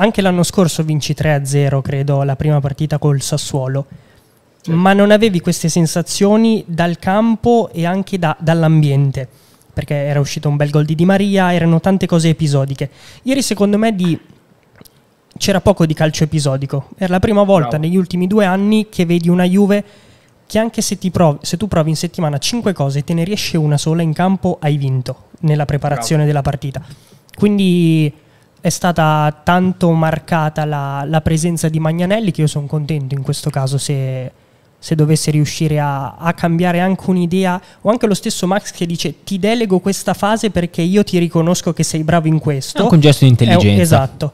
anche l'anno scorso vinci 3-0, credo, la prima partita col Sassuolo. Sì. Ma non avevi queste sensazioni dal campo e anche da, dall'ambiente, perché era uscito un bel gol di Di Maria, erano tante cose episodiche. Ieri secondo me di... c'era poco di calcio episodico, era la prima volta Bravo. negli ultimi due anni che vedi una Juve che anche se, provi, se tu provi in settimana cinque cose e te ne riesce una sola in campo, hai vinto nella preparazione Bravo. della partita. Quindi è stata tanto marcata la, la, presenza di Magnanelli che io sono contento in questo caso se, se dovesse riuscire a, a cambiare anche un'idea o anche lo stesso Max che dice ti delego questa fase perché io ti riconosco che sei bravo in questo. È un gesto di intelligenza. È, esatto.